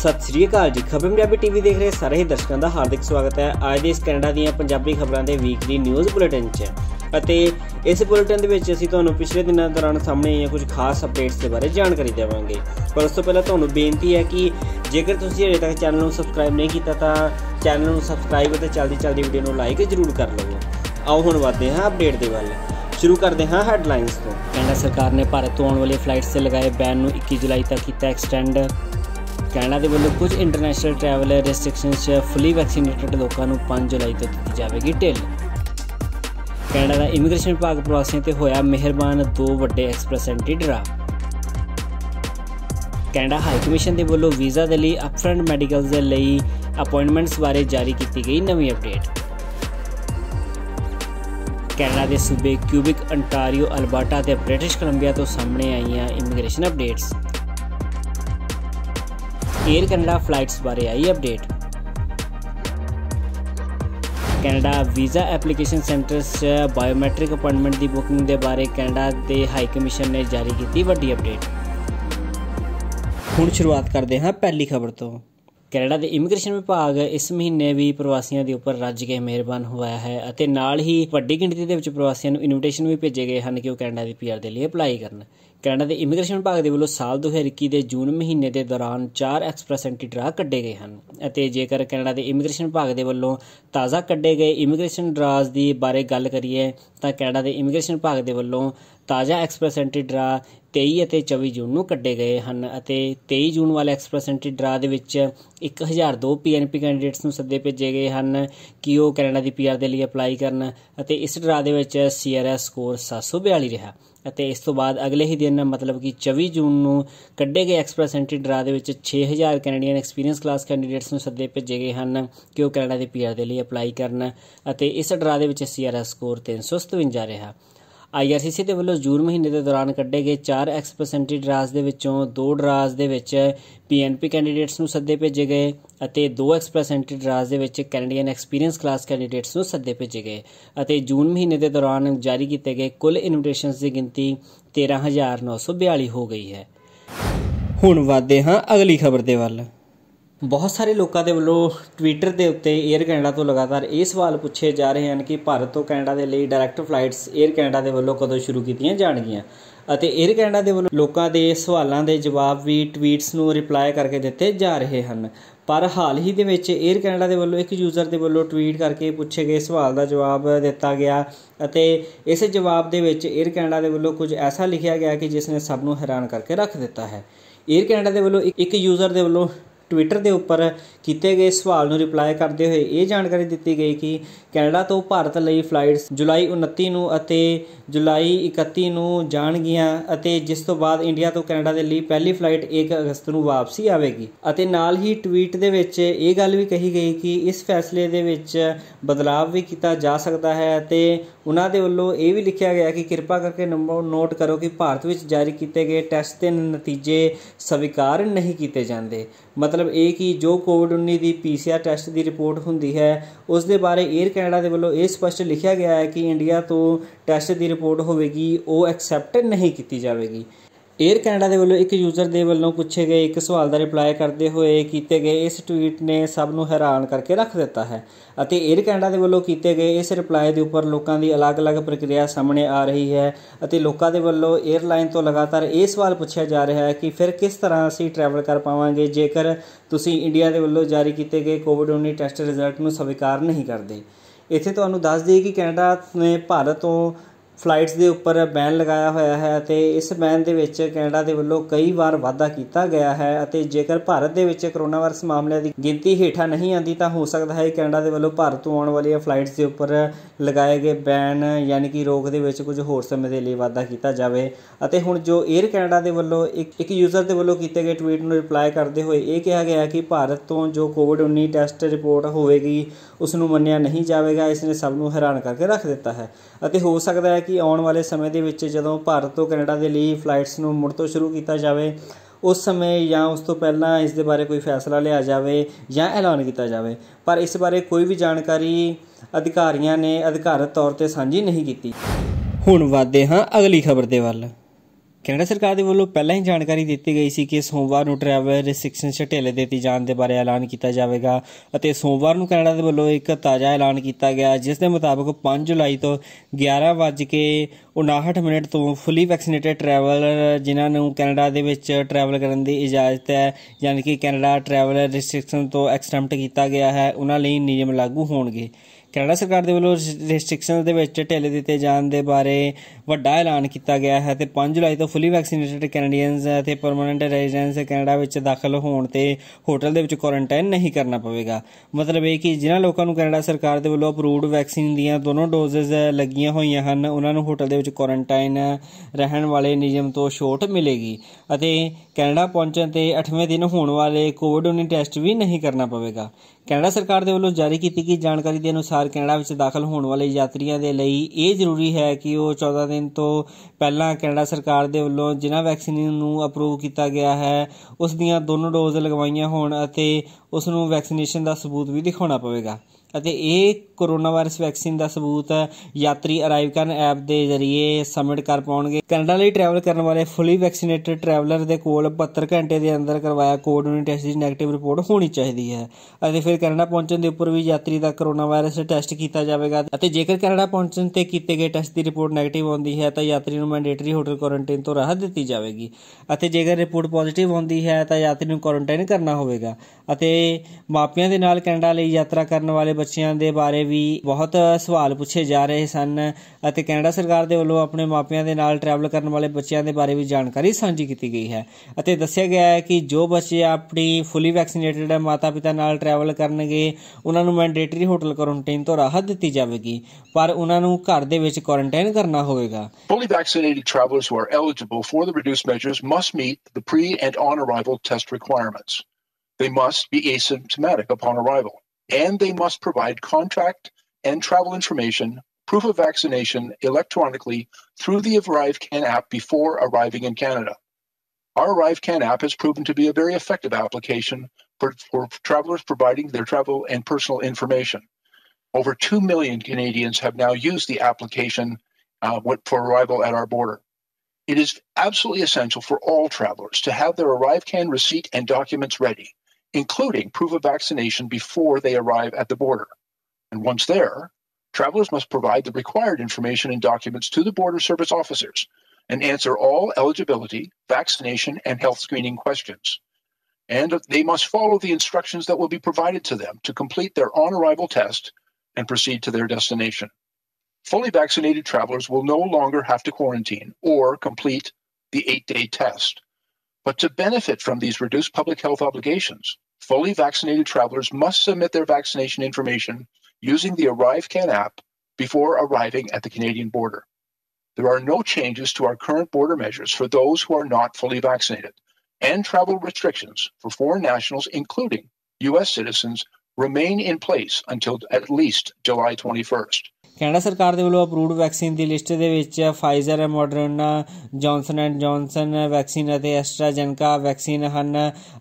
ਸਤਿ ਸ੍ਰੀ ਅਕਾਲ ਜੀ ਖਬਰ ਪੰਜਾਬੀ ਟੀਵੀ ਦੇਖ ਰਹੇ ਸਾਰੇ ਹੀ ਦਰਸ਼ਕਾਂ ਦਾ ਹਾਰਦਿਕ ਸਵਾਗਤ ਹੈ ਅੱਜ ਦੇ ਇਸ ਕੈਨੇਡਾ ਦੀਆਂ ਪੰਜਾਬੀ ਖਬਰਾਂ ਦੇ ਵੀਕਲੀ ਨਿਊਜ਼ ਬੁਲੇਟਿਨ 'ਚ ਅਤੇ ਇਸ ਬੁਲੇਟਿਨ ਦੇ ਵਿੱਚ ਅਸੀਂ ਤੁਹਾਨੂੰ ਪਿਛਲੇ ਦਿਨਾਂ ਦੌਰਾਨ ਸਾਹਮਣੇ ਆਈਆਂ ਕੁਝ ਖਾਸ ਅਪਡੇਟਸ ਦੇ ਬਾਰੇ ਜਾਣਕਾਰੀ ਦੇਵਾਂਗੇ ਪਰ ਉਸ ਤੋਂ ਪਹਿਲਾਂ ਤੁਹਾਨੂੰ ਬੇਨਤੀ ਹੈ ਕਿ ਜੇਕਰ ਤੁਸੀਂ ਹਜੇ ਤੱਕ ਚੈਨਲ ਨੂੰ ਸਬਸਕ੍ਰਾਈਬ ਨਹੀਂ ਕੀਤਾ ਤਾਂ ਚੈਨਲ ਨੂੰ ਸਬਸਕ੍ਰਾਈਬ ਅਤੇ ਚਲਦੀ ਚਲਦੀ ਵੀਡੀਓ ਨੂੰ ਲਾਈਕ ਜ਼ਰੂਰ ਕਰ ਲਵੋ ਆਓ ਹੁਣ ਵਧਦੇ ਹਾਂ ਅਪਡੇਟ ਦੇ ਵੱਲ ਸ਼ੁਰੂ ਕਰਦੇ ਹਾਂ ਹੈਡਲਾਈਨਸ ਤੋਂ ਕੈਨੇਡਾ ਸਰਕਾਰ ਨੇ ਭਾਰਤ ਤੋਂ ਆਉਣ ਵਾਲੇ ਫਲਾਈਟਸ 'ਤੇ ਲਗਾਏ ਬੈਨ ਨੂੰ 21 ਜੁਲਾਈ ਤੱਕ ਕੀਤਾ ਐਕਸਟੈਂਡ ਕੈਨੇਡਾ ਦੇ ਵੱਲੋਂ ਕੁਝ ਇੰਟਰਨੈਸ਼ਨਲ ਟਰੈਵਲ ਰੈਸਟ੍ਰਿਕਸ਼ਨਸ 'ਚ ਫੁੱਲੀ ਵੈਕਸੀਨੇਟਡ ਲੋਕਾਂ ਨੂੰ 5 ਜੁਲਾਈ ਤੋਂ ਦਿੱਤੀ ਜਾਵੇਗੀ ਢਿੱਲ ਕੈਨੇਡਾ ਦਾ ਇਮੀਗ੍ਰੇਸ਼ਨ ਵਿਭਾਗ ਪ੍ਰਵਾਸੀਆਂ ਤੇ ਹੋਇਆ ਮਿਹਰਬਾਨ ਦੋ ਵੱਡੇ express entry draw Canada high commission ਦੇ ਵੱਲੋਂ ਵੀਜ਼ਾ ਦੇ ਲਈ ਅਪਫਰੰਟ ਮੈਡੀਕਲਸ ਦੇ ਲਈ ਅਪਾਇੰਟਮੈਂਟਸ ਬਾਰੇ ਜਾਰੀ ਕੀਤੀ ਗਈ ਨਵੀਂ ਅਪਡੇਟ ਕੈਨੇਡਾ ਦੇ ਸੂਬੇ ਕਿਊਬਿਕ ਅੰਟਾਰੀਓ ਅਲਬਰਟਾ ਤੇ ਬ੍ਰਿਟਿਸ਼ ਕੋਲੰਬੀਆ ਤੋਂ ਸਾਹਮਣੇ ਆਈਆਂ immigration updates Air Canada flights ਬਾਰੇ ਆਈ update Canada visa application centres 'ਚ ਬਾਇਓਮੈਟ੍ਰਿਕ ਅਪਾਇੰਟਮੈਂਟ ਦੀ ਬੁਕਿੰਗ ਦੇ ਬਾਰੇ ਕੈਨੇਡਾ ਦੇ ਹਾਈ ਕਮਿਸ਼ਨ ਨੇ ਜਾਰੀ ਕੀਤੀ ਵੱਡੀ ਅਪਡੇਟ ਹੁਣ ਸ਼ੁਰੂਆਤ ਕਰਦੇ ਹਾਂ ਪਹਿਲੀ ਖਬਰ ਤੋਂ ਕੈਨੇਡਾ ਦੇ ਇਮੀਗ੍ਰੇਸ਼ਨ ਵਿਭਾਗ ਇਸ ਮਹੀਨੇ ਵੀ ਪ੍ਰਵਾਸੀਆਂ ਦੇ ਉੱਪਰ ਰੱਜ ਕੇ ਮਿਹਰਬਾਨ ਹੋਇਆ ਹੈ ਅਤੇ ਨਾਲ ਹੀ ਵੱਡੀ ਗਿਣਤੀ ਦੇ ਵਿੱਚ ਪ੍ਰਵਾਸੀਆਂ ਨੂੰ ਇਨਵੀਟੇਸ਼ਨ ਵੀ ਭੇਜੇ ਗਏ ਹਨ ਕਿ ਉਹ ਕੈਨੇਡਾ ਦੀ ਪੀਆਰ ਦੇ ਲਈ ਅਪਲਾਈ ਕਰਨ ਕੈਨੇਡਾ ਦੇ ਇਮੀਗ੍ਰੇਸ਼ਨ ਵਿਭਾਗ ਦੇ ਵੱਲੋਂ ਸਾਲ 2021 ਦੇ ਜੂਨ ਮਹੀਨੇ ਦੇ ਦੌਰਾਨ 4 ਐਕਸਪ੍ਰੈਸ ਐਂਟਰੀ ਡਰਾ ਕੱਢੇ ਗਏ ਹਨ ਅਤੇ ਜੇਕਰ ਕੈਨੇਡਾ ਦੇ ਇਮੀਗ੍ਰੇਸ਼ਨ ਵਿਭਾਗ ਦੇ ਵੱਲੋਂ ਤਾਜ਼ਾ ਕੱਢੇ ਗਏ ਇਮੀਗ੍ਰੇਸ਼ਨ ਡਰਾਜ਼ ਦੀ ਬਾਰੇ ਗੱਲ ਕਰੀਏ ਤਾਂ ਕੈਨੇਡਾ ਦੇ ਇਮੀਗ੍ਰੇਸ਼ਨ ਵਿਭਾਗ ਦੇ ਵੱਲੋਂ ਤਾਜ਼ਾ ਐਕਸਪ੍ਰੈਸ ਐਂਟਰੀ ਡਰਾ 23 ਅਤੇ 24 ਜੂਨ ਨੂੰ ਕੱਢੇ ਗਏ ਹਨ ਅਤੇ 23 ਜੂਨ ਵਾਲੇ ਐਕਸਪ੍ਰੈਸ ਐਂਟਰੀ ਡਰਾ ਦੇ ਵਿੱਚ 1002 ਪੀਐਨਪੀ ਕੈਂਡੀਡੇਟਸ ਨੂੰ ਸੱਦੇ ਭੇਜੇ ਗਏ ਹਨ ਕਿ ਉਹ ਕੈਨੇਡਾ ਦੀ ਪੀਆਰ ਦੇ ਲਈ ਅਪਲਾਈ ਕਰਨ ਅਤੇ ਇਸ ਡਰਾ ਦੇ ਵਿੱਚ ਸੀਆਰਐਸ ਸਕੋਰ 742 ਰਿਹਾ ਅਤੇ ਇਸ ਤੋਂ ਬਾਅਦ ਅਗਲੇ ਹੀ ਦਿਨ ਮਤਲਬ ਕਿ 24 ਜੂਨ ਨੂੰ ਕੱਢੇ ਗਏ ਐਕਸਪ੍ਰੈਸ ਐਂਟਰੀ ਡਰਾ ਦੇ ਵਿੱਚ 6000 ਕੈਨੇਡੀਅਨ ਐਕਸਪੀਰੀਅੰਸ ਕਲਾਸ ਕੈਂਡੀਡੇਟਸ ਨੂੰ ਸੱਦੇ ਭੇਜੇ ਗਏ ਹਨ ਕਿ ਉਹ ਕੈਨੇਡਾ ਦੀ ਪੀਆਰ ਦੇ ਲਈ ਅਪਲਾਈ ਕਰਨ ਅਤੇ ਇਸ ਡਰਾ ਦੇ ਵਿੱਚ ਸੀਆਰਐਸ ਸਕੋਰ 357 ਰਿਹਾ ਆਈਆਰਸੀਸੀ ਦੇ ਵੱਲੋਂ ਜੂਨ ਮਹੀਨੇ ਦੇ ਦੌਰਾਨ ਕੱਢੇ ਗਏ 4 ਐਕਸਪਰਸੈਂਟੀ ਡਰਾਸ ਦੇ ਵਿੱਚੋਂ 2 ਡਰਾਸ ਦੇ ਵਿੱਚ ਪੀਐਨਪੀ ਕੈਂਡੀਡੇਟਸ ਨੂੰ ਸੱਦੇ ਭੇਜੇ ਗਏ ਅਤੇ 2 ਐਕਸਪਰਸੈਂਟੀ ਡਰਾਸ ਦੇ ਵਿੱਚ ਕੈਨੇਡੀਅਨ ਐਕਸਪੀਰੀਅੰਸ ਕਲਾਸ ਕੈਂਡੀਡੇਟਸ ਨੂੰ ਸੱਦੇ ਭੇਜੇ ਗਏ ਅਤੇ ਜੂਨ ਮਹੀਨੇ ਦੇ ਦੌਰਾਨ ਜਾਰੀ ਕੀਤੇ ਗਏ ਕੁੱਲ ਇਨਵੀਟੇਸ਼ਨਸ ਦੀ ਗਿਣਤੀ 13942 ਹੋ ਗਈ ਹੈ ਹੁਣ ਵਧਦੇ ਹਾਂ ਅਗਲੀ ਖਬਰ ਦੇ ਵੱਲ ਬਹੁਤ ਸਾਰੇ ਲੋਕਾਂ ਦੇ ਵੱਲੋਂ ਟਵਿੱਟਰ ਦੇ ਉੱਤੇ 에ਅਰ ਕੈਨੇਡਾ ਤੋਂ ਲਗਾਤਾਰ ਇਹ ਸਵਾਲ ਪੁੱਛੇ ਜਾ ਰਹੇ ਹਨ ਕਿ ਭਾਰਤ ਤੋਂ ਕੈਨੇਡਾ ਦੇ ਲਈ ਡਾਇਰੈਕਟ ਫਲਾਈਟਸ 에ਅਰ ਕੈਨੇਡਾ ਦੇ ਵੱਲੋਂ ਕਦੋਂ ਸ਼ੁਰੂ ਕੀਤੀਆਂ ਜਾਣਗੀਆਂ ਅਤੇ 에ਅਰ ਕੈਨੇਡਾ ਦੇ ਵੱਲੋਂ ਲੋਕਾਂ ਦੇ ਸਵਾਲਾਂ ਦੇ ਜਵਾਬ ਵੀ ਟਵੀਟਸ ਨੂੰ ਰਿਪਲਾਈ ਕਰਕੇ ਦਿੱਤੇ ਜਾ ਰਹੇ ਹਨ ਪਰ ਹਾਲ ਹੀ ਦੇ ਵਿੱਚ 에ਅਰ ਕੈਨੇਡਾ ਦੇ ਵੱਲੋਂ ਇੱਕ ਯੂਜ਼ਰ ਦੇ ਵੱਲੋਂ ਟਵੀਟ ਕਰਕੇ ਪੁੱਛੇ ਗਏ ਸਵਾਲ ਦਾ ਜਵਾਬ ਦਿੱਤਾ ਗਿਆ ਅਤੇ ਇਸ ਜਵਾਬ ਦੇ ਵਿੱਚ 에ਅਰ ਕੈਨੇਡਾ ਦੇ ਵੱਲੋਂ ਕੁਝ ਐਸਾ ਲਿਖਿਆ ਗਿਆ ਕਿ ਜਿਸ ਨੇ ਸਭ ਨੂੰ ਹੈਰਾਨ ਕਰਕੇ ਰੱਖ ਦਿੱਤਾ ਹੈ 에ਅਰ ਕੈਨੇਡਾ ਦੇ ਵੱਲੋਂ ਇੱਕ ਯੂਜ਼ਰ ਦੇ ਵੱਲੋਂ ਟਵਿੱਟਰ ਦੇ ਉੱਪਰ ਕੀਤੇ ਗਏ ਸਵਾਲ ਨੂੰ ਰਿਪਲਾਈ ਕਰਦੇ ਹੋਏ ਇਹ ਜਾਣਕਾਰੀ ਦਿੱਤੀ ਗਈ ਕਿ ਕੈਨੇਡਾ ਤੋਂ ਭਾਰਤ ਲਈ ਫਲਾਈਟਸ ਜੁਲਾਈ 29 ਨੂੰ ਅਤੇ ਜੁਲਾਈ 31 ਨੂੰ ਜਾਣਗੀਆਂ ਅਤੇ ਜਿਸ ਤੋਂ ਬਾਅਦ ਇੰਡੀਆ ਤੋਂ ਕੈਨੇਡਾ ਦੇ ਲਈ ਪਹਿਲੀ ਫਲਾਈਟ 1 ਅਗਸਤ ਨੂੰ ਵਾਪਸੀ ਆਵੇਗੀ ਅਤੇ ਨਾਲ ਹੀ ਟਵੀਟ ਦੇ ਵਿੱਚ ਇਹ ਗੱਲ ਵੀ ਕਹੀ ਗਈ ਕਿ ਇਸ ਫੈਸਲੇ ਦੇ ਵਿੱਚ ਬਦਲਾਅ ਵੀ ਕੀਤਾ ਜਾ ਸਕਦਾ ਹੈ ਅਤੇ ਉਹਨਾਂ ਦੇ ਵੱਲੋਂ ਇਹ ਵੀ ਲਿਖਿਆ ਗਿਆ ਕਿ ਕਿਰਪਾ ਕਰਕੇ ਨੰਬਰ ਨੋਟ ਕਰੋ ਕਿ ਭਾਰਤ ਵਿੱਚ ਜਾਰੀ ਕੀਤੇ ਗਏ ਟੈਸਟ ਦੇ ਨਤੀਜੇ ਸਵੀਕਾਰ ਨਹੀਂ ਕੀਤੇ ਜਾਂਦੇ ਮਤਲਬ ਇਹ ਕਿ ਜੋ ਕੋਵਿਡ-19 ਦੀ ਪੀਸੀਆਰ ਟੈਸਟ ਦੀ ਰਿਪੋਰਟ ਹੁੰਦੀ ਹੈ ਉਸ ਦੇ ਬਾਰੇ 에ਅਰ ਕੈਨੇਡਾ ਦੇ ਵੱਲੋਂ ਇਹ ਸਪਸ਼ਟ ਲਿਖਿਆ ਗਿਆ ਹੈ ਕਿ ਇੰਡੀਆ ਤੋਂ ਟੈਸਟ ਦੀ ਰਿਪੋਰਟ ਹੋਵੇਗੀ ਉਹ ਐਕਸੈਪਟ ਨਹੀਂ ਕੀਤੀ ਜਾਵੇਗੀ ਏਅਰ ਕੈਨੇਡਾ ਦੇ ਵੱਲੋਂ ਇੱਕ ਯੂਜ਼ਰ ਦੇ ਵੱਲੋਂ ਪੁੱਛੇ ਗਏ ਇੱਕ ਸਵਾਲ ਦਾ ਰਿਪਲਾਈ ਕਰਦੇ ਹੋਏ ਕੀਤੇ ਗਏ ਇਸ ਟਵੀਟ ਨੇ ਸਭ ਨੂੰ ਹੈਰਾਨ ਕਰਕੇ ਰੱਖ ਦਿੱਤਾ ਹੈ ਅਤੇ ਏਅਰ ਕੈਨੇਡਾ ਦੇ ਵੱਲੋਂ ਕੀਤੇ ਗਏ ਇਸ ਰਿਪਲਾਈ ਦੇ ਉੱਪਰ ਲੋਕਾਂ ਦੀ ਅਲੱਗ-ਅਲੱਗ ਪ੍ਰਕਿਰਿਆ ਸਾਹਮਣੇ ਆ ਰਹੀ ਹੈ ਅਤੇ ਲੋਕਾਂ ਦੇ ਵੱਲੋਂ 에ਅਰਲਾਈਨ ਤੋਂ ਲਗਾਤਾਰ ਇਹ ਸਵਾਲ ਪੁੱਛਿਆ ਜਾ ਰਿਹਾ ਹੈ ਕਿ ਫਿਰ ਕਿਸ ਤਰ੍ਹਾਂ ਅਸੀਂ ਟਰੈਵਲ ਕਰ ਪਾਵਾਂਗੇ ਜੇਕਰ ਤੁਸੀਂ ਇੰਡੀਆ ਦੇ ਵੱਲੋਂ ਜਾਰੀ ਕੀਤੇ ਗਏ ਕੋਵਿਡ-19 ਟੈਸਟ ਰਿਜ਼ਲਟ ਨੂੰ ਸਵੀਕਾਰ ਨਹੀਂ ਕਰਦੇ ਇੱਥੇ ਤੁਹਾਨੂੰ ਦੱਸ ਦਈਏ ਕਿ ਕੈਨੇਡਾ ਨੇ ਭਾਰਤ ਤੋਂ ਫਲਾਈਟਸ ਦੇ ਉੱਪਰ ਬੈਨ ਲਗਾਇਆ ਹੋਇਆ ਹੈ ਅਤੇ ਇਸ ਬੈਨ ਦੇ ਵਿੱਚ ਕੈਨੇਡਾ ਦੇ ਵੱਲੋਂ ਕਈ ਵਾਰ ਵਾਅਦਾ ਕੀਤਾ ਗਿਆ ਹੈ ਅਤੇ ਜੇਕਰ ਭਾਰਤ ਦੇ ਵਿੱਚ ਕਰੋਨਾ ਵਾਇਰਸ ਮਾਮਲਿਆਂ ਦੀ ਗਿਣਤੀ ਹੇਠਾਂ ਨਹੀਂ ਆਂਦੀ ਤਾਂ ਹੋ ਸਕਦਾ ਹੈ ਕੈਨੇਡਾ ਦੇ ਵੱਲੋਂ ਭਾਰਤ ਤੋਂ ਆਉਣ ਵਾਲੀਆਂ ਫਲਾਈਟਸ ਦੇ ਉੱਪਰ ਲਗਾਏ ਗਏ ਬੈਨ ਯਾਨੀ ਕਿ ਰੋਕ ਦੇ ਵਿੱਚ ਕੁਝ ਹੋਰ ਸਮੇਂ ਦੇ ਲਈ ਵਾਅਦਾ ਕੀਤਾ ਜਾਵੇ ਅਤੇ ਹੁਣ ਜੋ 에ਅਰ ਕੈਨੇਡਾ ਦੇ ਵੱਲੋਂ ਇੱਕ ਇੱਕ ਯੂਜ਼ਰ ਦੇ ਵੱਲੋਂ ਕੀਤੇ ਗਏ ਟਵੀਟ ਨੂੰ ਰਿਪਲਾਈ ਕਰਦੇ ਹੋਏ ਇਹ ਕਿਹਾ ਗਿਆ ਕਿ ਭਾਰਤ ਤੋਂ ਜੋ ਕੋਵਿਡ-19 ਟੈਸਟ ਰਿਪੋਰਟ ਹੋਵੇਗੀ ਉਸ ਨੂੰ ਮੰਨਿਆ ਨਹੀਂ ਜਾਵੇਗਾ ਇਸ ਨੇ ਸਭ ਨੂੰ ਹੈਰਾਨ ਕਰਕੇ ਰੱਖ ਦਿੱਤਾ ਹੈ ਅਤੇ ਹੋ ਸਕਦਾ ਹੈ ਕਿ ਆਉਣ ਵਾਲੇ ਸਮੇਂ ਦੇ ਵਿੱਚ ਜਦੋਂ ਭਾਰਤ ਤੋਂ ਕੈਨੇਡਾ ਦੇ ਲਈ ਫਲਾਈਟਸ ਨੂੰ ਮੁੜ ਤੋਂ ਸ਼ੁਰੂ ਕੀਤਾ ਜਾਵੇ ਉਸ ਸਮੇਂ ਜਾਂ ਉਸ ਤੋਂ ਪਹਿਲਾਂ ਇਸ ਦੇ ਬਾਰੇ ਕੋਈ ਫੈਸਲਾ ਲਿਆ ਜਾਵੇ ਜਾਂ ਐਲਾਨ ਕੀਤਾ ਜਾਵੇ ਪਰ ਇਸ ਬਾਰੇ ਕੋਈ ਵੀ ਜਾਣਕਾਰੀ ਅਧਿਕਾਰੀਆਂ ਨੇ ਅਧਿਕਾਰਤ ਤੌਰ ਤੇ ਸਾਂਝੀ ਨਹੀਂ ਕੀਤੀ ਹੁਣ ਵਾਦੇ ਹਾਂ ਅਗਲੀ ਖਬਰ ਦੇ ਵੱਲ ਕੈਨੇਡਾ ਸਰਕਾਰ ਦੇ ਵੱਲੋਂ ਪਹਿਲਾਂ ਹੀ ਜਾਣਕਾਰੀ ਦਿੱਤੀ ਗਈ ਸੀ ਕਿ ਸੋਮਵਾਰ ਨੂੰ ਟਰੈਵਲ ਰੈਸਟ੍ਰਿਕਸ਼ਨ ਛਟੇਲੇ ਦਿੱਤੀ ਜਾਣ ਦੇ ਬਾਰੇ ਐਲਾਨ ਕੀਤਾ ਜਾਵੇਗਾ ਅਤੇ ਸੋਮਵਾਰ ਨੂੰ ਕੈਨੇਡਾ ਦੇ ਵੱਲੋਂ ਇੱਕ ਤਾਜ਼ਾ ਐਲਾਨ ਕੀਤਾ ਗਿਆ ਜਿਸ ਦੇ ਮੁਤਾਬਕ 5 ਜੁਲਾਈ ਤੋਂ 11 ਵਜੇ ਕੇ 59 ਮਿੰਟ ਤੋਂ ਫੁੱਲੀ ਵੈਕਸੀਨੇਟਡ ਟਰੈਵਲਰ ਜਿਨ੍ਹਾਂ ਨੂੰ ਕੈਨੇਡਾ ਦੇ ਵਿੱਚ ਟਰੈਵਲ ਕਰਨ ਦੀ ਇਜਾਜ਼ਤ ਹੈ ਯਾਨੀ ਕਿ ਕੈਨੇਡਾ ਟਰੈਵਲ ਰੈਸਟ੍ਰਿਕਸ਼ਨ ਤੋਂ ਐਕਸਟੈਂਪਟ ਕੀਤਾ ਗਿਆ ਹੈ ਉਹਨਾਂ ਲਈ ਨਿਯਮ ਲਾਗੂ ਹੋਣਗੇ ਕੈਨੇਡਾ ਸਰਕਾਰ ਦੇ ਵੱਲੋਂ ਰੈਸਟ੍ਰਿਕਸ਼ਨ ਦੇ ਵਿੱਚ ਢਿੱਲ ਦਿੱਤੇ ਜਾਣ ਦੇ ਬਾਰੇ ਵੱਡਾ ਐਲਾਨ ਕੀਤਾ ਗਿਆ ਹੈ ਤੇ 5 ਜੁਲਾਈ ਤੋਂ ਫੁੱਲੀ ਵੈਕਸੀਨੇਟਡ ਕੈਨੇਡੀਅਨਸ ਅਤੇ ਪਰਮਨੈਂਟ ਰੈਜ਼ੀਡੈਂਟਸ ਕੈਨੇਡਾ ਵਿੱਚ ਦਾਖਲ ਹੋਣ ਤੇ ਹੋਟਲ ਦੇ ਵਿੱਚ ਕੁਆਰੰਟਾਈਨ ਨਹੀਂ ਕਰਨਾ ਪਵੇਗਾ ਮਤਲਬ ਇਹ ਕਿ ਜਿਨ੍ਹਾਂ ਲੋਕਾਂ ਨੂੰ ਕੈਨੇਡਾ ਸਰਕਾਰ ਦੇ ਵੱਲੋਂ ਅਪਰੂਵਡ ਵੈਕਸੀਨ ਦੀਆਂ ਦੋਨੋਂ ਡੋਜ਼ਸ ਲੱਗੀਆਂ ਹੋਈਆਂ ਹਨ ਉਹਨਾਂ ਨੂੰ ਹੋਟਲ ਦੇ ਵਿੱਚ ਕੁਆਰੰਟਾਈਨ ਰਹਿਣ ਵਾਲੇ ਨਿਯਮ ਤੋਂ ਛੋਟ ਮਿਲੇਗੀ ਅਤੇ ਕੈਨੇਡਾ ਪਹੁੰਚਣ ਤੇ 8ਵੇਂ ਦਿਨ ਹੋਣ ਵਾਲੇ ਕੋਵਿਡ-19 ਟੈਸਟ ਵੀ ਨਹੀਂ ਕਰਨਾ ਪਵੇਗਾ ਕੈਨੇਡਾ ਸਰਕਾਰ ਦੇ ਵੱਲੋਂ ਜਾਰੀ ਕੀਤੀ ਗਈ ਜਾਣਕਾਰੀ ਦੇ ਅਨੁਸਾਰ ਕੈਨੇਡਾ ਵਿੱਚ ਦਾਖਲ ਹੋਣ ਵਾਲੇ ਯਾਤਰੀਆਂ ਦੇ ਲਈ ਇਹ ਜ਼ਰੂਰੀ ਹੈ ਕਿ ਉਹ 14 ਦਿਨ ਤੋਂ ਪਹਿਲਾਂ ਕੈਨੇਡਾ ਸਰਕਾਰ ਦੇ ਵੱਲੋਂ ਜਿਨ੍ਹਾਂ ਵੈਕਸੀਨ ਨੂੰ ਅਪਰੂਵ ਕੀਤਾ ਗਿਆ ਹੈ ਉਸ ਦੀਆਂ ਦੋਨੋਂ ਡੋਜ਼ ਲਗਵਾਈਆਂ ਹੋਣ ਅਤੇ ਉਸ ਨੂੰ ਵੈਕਸੀਨੇਸ਼ਨ ਦਾ ਸਬੂਤ ਵੀ ਦਿਖਾਉਣਾ ਪਵੇਗਾ ਅਤੇ ਇਹ ਕੋਰੋਨਾ ਵਾਇਰਸ ਵੈਕਸੀਨ ਦਾ ਸਬੂਤ ਯਾਤਰੀ ਅਰਾਈਵ ਕਰਨ ਐਪ ਦੇ ਜ਼ਰੀਏ ਸਬਮਿਟ ਕਰ ਪਾਉਣਗੇ ਕੈਨੇਡਾ ਲਈ ਟਰੈਵਲ ਕਰਨ ਵਾਲੇ ਫੁੱਲੀ ਵੈਕਸੀਨੇਟਡ ਟਰੈਵਲਰ ਦੇ ਕੋਲ 72 ਘੰਟੇ ਦੇ ਅੰਦਰ ਕਰਵਾਇਆ ਕੋਵਿਡ 19 ਟੈਸਟ ਦੀ ਨੈਗੇਟਿਵ ਰਿਪੋਰਟ ਹੋਣੀ ਚਾਹੀਦੀ ਹੈ ਅਤੇ ਫਿਰ ਕੈਨੇਡਾ ਪਹੁੰਚਣ ਦੇ ਉੱਪਰ ਵੀ ਯਾਤਰੀ ਦਾ ਕੋਰੋਨਾ ਵਾਇਰਸ ਟੈਸਟ ਕੀਤਾ ਜਾਵੇਗਾ ਅਤੇ ਜੇਕਰ ਕੈਨੇਡਾ ਪਹੁੰਚਣ ਤੇ ਕੀਤੇ ਗਏ ਟੈਸਟ ਦੀ ਰਿਪੋਰਟ ਨੈਗੇਟਿਵ ਆਉਂਦੀ ਹੈ ਤਾਂ ਯਾਤਰੀ ਨੂੰ ਮੈਂਡੇਟਰੀ ਹੋਟਲ ਕੁਆਰੰਟਾਈਨ ਤੋਂ ਰਾਹਤ ਦਿੱਤੀ ਜਾਵੇਗੀ ਅਤੇ ਜੇਕਰ ਰਿਪੋਰਟ ਪੋਜ਼ਿਟਿਵ ਆਉਂਦੀ ਹੈ ਤਾਂ ਯਾਤਰੀ ਨੂੰ ਕੁਆਰੰਟਾਈਨ ਕਰਨਾ ਹੋਵੇਗਾ ਅਤੇ ਮਾਪਿਆਂ ਦੇ ਨਾਲ ਕੈਨੇਡਾ ਲਈ ਯਾਤਰਾ ਕਰਨ ਵਾਲੇ ਬੱਚਿਆਂ ਦੇ ਬਾਰੇ ਬਾਰੇ ਵੀ ਬਹੁਤ ਸਵਾਲ ਪੁੱਛੇ ਜਾ ਰਹੇ ਸਨ ਅਤੇ ਕੈਨੇਡਾ ਸਰਕਾਰ ਦੇ ਵੱਲੋਂ ਆਪਣੇ ਮਾਪਿਆਂ ਦੇ ਨਾਲ ਟਰੈਵਲ ਕਰਨ ਵਾਲੇ ਬੱਚਿਆਂ ਦੇ ਬਾਰੇ ਵੀ ਜਾਣਕਾਰੀ ਸਾਂਝੀ ਕੀਤੀ ਗਈ ਹੈ ਅਤੇ ਦੱਸਿਆ ਗਿਆ ਹੈ ਕਿ ਜੋ ਬੱਚੇ ਆਪਣੀ ਫੁੱਲੀ ਵੈਕਸੀਨੇਟਡ ਮਾਤਾ-ਪਿਤਾ ਨਾਲ ਟਰੈਵਲ ਕਰਨਗੇ ਉਹਨਾਂ ਨੂੰ ਮੈਂਡੇਟਰੀ ਹੋਟਲ ਕੁਆਰੰਟਾਈਨ ਤੋਂ ਰਾਹਤ ਦਿੱਤੀ ਜਾਵੇਗੀ ਪਰ ਉਹਨਾਂ ਨੂੰ ਘਰ ਦੇ ਵਿੱਚ ਕੁਆਰੰਟਾਈਨ ਕਰਨਾ ਹੋਵੇਗਾ fully vaccinated travellers who are eligible for the reduced measures must meet the pre and on arrival test requirements They must be asymptomatic upon arrival. and they must provide contract and travel information, proof of vaccination electronically through the ArriveCAN app before arriving in Canada. Our ArriveCAN app has proven to be a very effective application for, for travelers providing their travel and personal information. Over 2 million Canadians have now used the application uh, for arrival at our border. It is absolutely essential for all travelers to have their ArriveCAN receipt and documents ready including proof of vaccination before they arrive at the border. And once there, travelers must provide the required information and documents to the Border Service officers and answer all eligibility, vaccination, and health screening questions. And they must follow the instructions that will be provided to them to complete their on arrival test and proceed to their destination. Fully vaccinated travelers will no longer have to quarantine or complete the eight day test. But to benefit from these reduced public health obligations, fully vaccinated travelers must submit their vaccination information using the ArriveCan app before arriving at the Canadian border. There are no changes to our current border measures for those who are not fully vaccinated and travel restrictions for foreign nationals, including U.S. citizens, remain in place until at least July 21st. Canada ਸਰਕਾਰ ਦੇ ਵੱਲੋਂ approved vaccine ਦੀ list ਦੇ ਵਿੱਚ Pfizer ਐ Moderna Johnson and Johnson vaccine ਅਤੇ AstraZeneca vaccine ਹਨ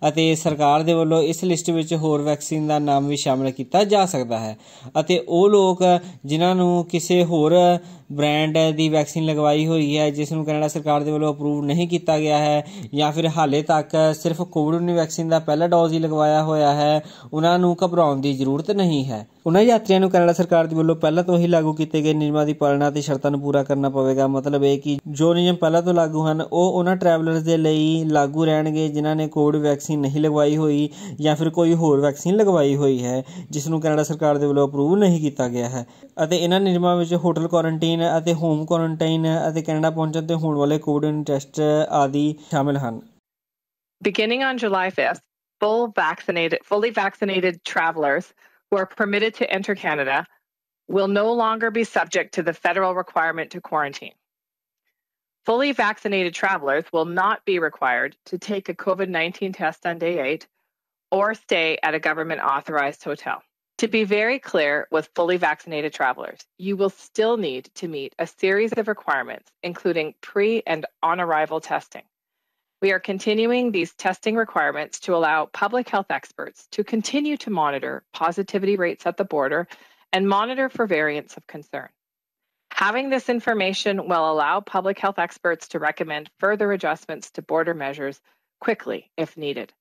ਅਤੇ ਸਰਕਾਰ ਦੇ ਵੱਲੋਂ ਇਸ ਲਿਸਟ ਵਿੱਚ ਹੋਰ ਵੈਕਸੀਨ ਦਾ ਨਾਮ ਵੀ ਸ਼ਾਮਲ ਕੀਤਾ ਜਾ ਸਕਦਾ ਹੈ ਅਤੇ ਉਹ ਲੋਕ ਜਿਨ੍ਹਾਂ ਨੂੰ ਕਿਸੇ ਹੋਰ ਬ੍ਰਾਂਡ ਦੀ ਵੈਕਸੀਨ ਲਗਵਾਈ ਹੋਈ ਹੈ ਜਿਸ ਨੂੰ ਕੈਨੇਡਾ ਸਰਕਾਰ ਦੇ ਵੱਲੋਂ ਅਪਰੂਵ ਨਹੀਂ ਕੀਤਾ ਗਿਆ ਹੈ ਜਾਂ ਫਿਰ ਹਾਲੇ ਤੱਕ ਸਿਰਫ ਕੋਵਿਡ-19 ਵੈਕਸੀਨ ਦਾ ਪਹਿਲਾ ਡੋਜ਼ ਹੀ ਲਗਵਾਇਆ ਹੋਇਆ ਹੈ ਉਹਨਾਂ ਨੂੰ ਘਬਰਾਉਣ ਦੀ ਜ਼ਰੂਰਤ ਨਹੀਂ ਹੈ ਉਹਨਾਂ ਯਾਤਰੀਆਂ ਨੂੰ ਕੈਨੇਡਾ ਸਰਕਾਰ ਦੇ ਵੱਲੋਂ ਪਹਿਲਾਂ ਤੋਂ ਹੀ ਲਾਗੂ ਕੀਤੇ ਗਏ ਨਿਯਮਾਂ ਦੀ ਪਾਲਣਾ ਤੇ ਸ਼ਰਤਾਂ ਨੂੰ ਪੂਰਾ ਕਰਨਾ ਪਵੇਗਾ ਮਤਲਬ ਇਹ ਕਿ ਜੋ ਨਿਯਮ ਪਹਿਲਾਂ ਤੋਂ ਲਾਗੂ ਹਨ ਉਹ ਉਹਨਾਂ ਟਰੈਵਲਰਸ ਦੇ ਲਈ ਲਾਗੂ ਰਹਿਣਗੇ ਜਿਨ੍ਹਾਂ ਨੇ ਕੋਵਿਡ ਵੈਕਸੀਨ ਨਹੀਂ ਲਗਵਾਈ ਹੋਈ ਜਾਂ ਫਿਰ ਕੋਈ ਹੋਰ ਵੈਕਸੀਨ ਲਗਵਾਈ ਹੋਈ ਹੈ ਜਿਸ ਨੂੰ ਕੈਨੇਡਾ ਸਰਕਾਰ ਦੇ ਵੱਲੋਂ ਅਪਰੂਵ ਨਹੀਂ ਕੀਤਾ ਗਿਆ ਹੈ ਅਤੇ ਇਹਨਾਂ ਨਿਯਮਾਂ ਵਿੱਚ hotel quarantine Beginning on July 5th, fully vaccinated travelers who are permitted to enter Canada will no longer be subject to the federal requirement to quarantine. Fully vaccinated travelers will not be required to take a COVID 19 test on day eight or stay at a government authorized hotel. To be very clear with fully vaccinated travelers, you will still need to meet a series of requirements, including pre and on arrival testing. We are continuing these testing requirements to allow public health experts to continue to monitor positivity rates at the border and monitor for variants of concern. Having this information will allow public health experts to recommend further adjustments to border measures quickly if needed.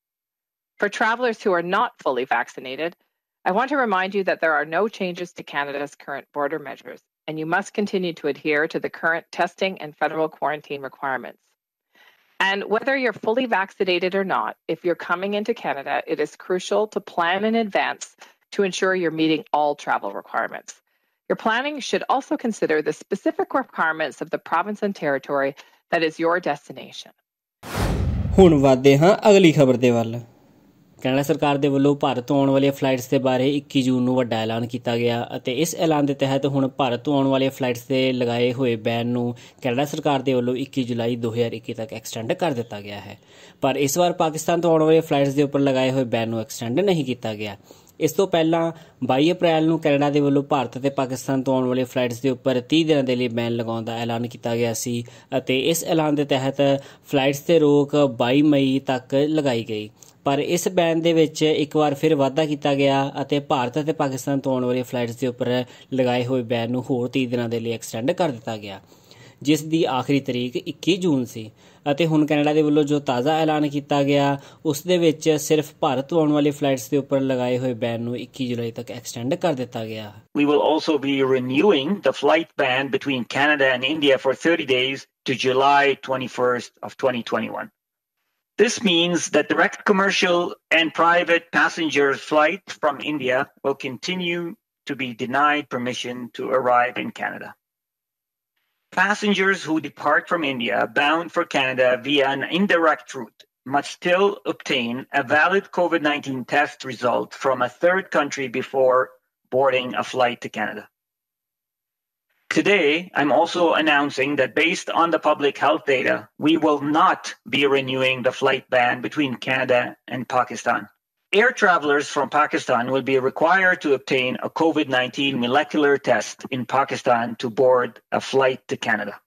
For travelers who are not fully vaccinated, I want to remind you that there are no changes to Canada's current border measures, and you must continue to adhere to the current testing and federal quarantine requirements. And whether you're fully vaccinated or not, if you're coming into Canada, it is crucial to plan in advance to ensure you're meeting all travel requirements. Your planning should also consider the specific requirements of the province and territory that is your destination. ਹੁਣ ਵਧਦੇ ਹਾਂ ਅਗਲੀ ਖਬਰ ਦੇ ਵੱਲ Canada ਸਰਕਾਰ ਦੇ ਵੱਲੋਂ ਭਾਰਤ ਤੋਂ ਆਉਣ ਵਾਲੀਆਂ ਫਲਾਈਟਸ ਦੇ ਬਾਰੇ 21 ਜੂਨ ਨੂੰ ਵੱਡਾ ਐਲਾਨ ਕੀਤਾ ਗਿਆ ਅਤੇ ਇਸ ਐਲਾਨ ਦੇ ਤਹਿਤ ਹੁਣ ਭਾਰਤ ਤੋਂ ਆਉਣ ਵਾਲੀਆਂ ਫਲਾਈਟਸ ਦੇ ਲਗਾਏ ਹੋਏ ਬੈਨ ਨੂੰ ਕੈਨੇਡਾ ਸਰਕਾਰ ਦੇ ਵੱਲੋਂ 21 ਜੁਲਾਈ 2021 ਤੱਕ ਐਕਸਟੈਂਡ ਕਰ ਦਿੱਤਾ ਗਿਆ ਹੈ ਪਰ ਇਸ ਵਾਰ ਪਾਕਿਸਤਾਨ ਤੋਂ ਆਉਣ ਵਾਲੀਆਂ ਫਲਾਈਟਸ ਦੇ ਉੱਪਰ ਲਗਾਏ ਹੋਏ ਬੈਨ ਨੂੰ ਐਕਸਟੈਂਡ ਨਹੀਂ ਕੀਤਾ ਗਿਆ ਇਸ ਤੋਂ ਪਹਿਲਾਂ 22 ਅਪ੍ਰੈਲ ਨੂੰ ਕੈਨੇਡਾ ਦੇ ਵੱਲੋਂ ਭਾਰਤ ਤੇ ਪਾਕਿਸਤਾਨ ਤੋਂ ਆਉਣ ਵਾਲੇ ਫਲਾਈਟਸ ਦੇ ਉੱਪਰ 30 ਦਿਨਾਂ ਦੇ ਲਈ ਬੈਨ ਲਗਾਉਣ ਦਾ ਐਲਾਨ ਕੀਤਾ ਗਿਆ ਸੀ ਅਤੇ ਇਸ ਐਲਾਨ ਦੇ ਤਹਿਤ ਫਲਾਈਟਸ ਤੇ ਰੋਕ 22 ਮਈ ਤੱਕ ਲਗਾਈ ਗਈ ਪਰ ਇਸ ਬੈਨ ਦੇ ਵਿੱਚ ਇੱਕ ਵਾਰ ਫਿਰ ਵਾਅਦਾ ਕੀਤਾ ਗਿਆ ਅਤੇ ਭਾਰਤ ਅਤੇ ਪਾਕਿਸਤਾਨ ਤੋਂ ਆਉਣ ਵਾਲੀਆਂ ਫਲਾਈਟਸ ਦੇ ਉੱਪਰ ਲਗਾਏ ਹੋਏ ਬੈਨ ਨੂੰ ਹੋਰ 30 ਦਿਨਾਂ ਦੇ ਲਈ ਐਕਸਟੈਂਡ ਕਰ ਦਿੱਤਾ ਗਿਆ ਜਿਸ ਦੀ ਆਖਰੀ ਤਰੀਕ 21 ਜੂਨ ਸੀ ਅਤੇ ਹੁਣ ਕੈਨੇਡਾ ਦੇ ਵੱਲੋਂ ਜੋ ਤਾਜ਼ਾ ਐਲਾਨ ਕੀਤਾ ਗਿਆ ਉਸ ਦੇ ਵਿੱਚ ਸਿਰਫ ਭਾਰਤ ਤੋਂ ਆਉਣ ਵਾਲੀ ਫਲਾਈਟਸ ਦੇ ਉੱਪਰ ਲਗਾਏ ਹੋਏ ਬੈਨ ਨੂੰ 21 ਜੁਲਾਈ ਤੱਕ ਐਕਸਟੈਂਡ ਕਰ ਦਿੱਤਾ ਗਿਆ We will also be renewing the flight ban between Canada and India for 30 days to July 21st of 2021. This means that direct commercial and private passenger flights from India will continue to be denied permission to arrive in Canada. Passengers who depart from India bound for Canada via an indirect route must still obtain a valid COVID 19 test result from a third country before boarding a flight to Canada. Today, I'm also announcing that based on the public health data, we will not be renewing the flight ban between Canada and Pakistan. Air travelers from Pakistan will be required to obtain a COVID 19 molecular test in Pakistan to board a flight to Canada.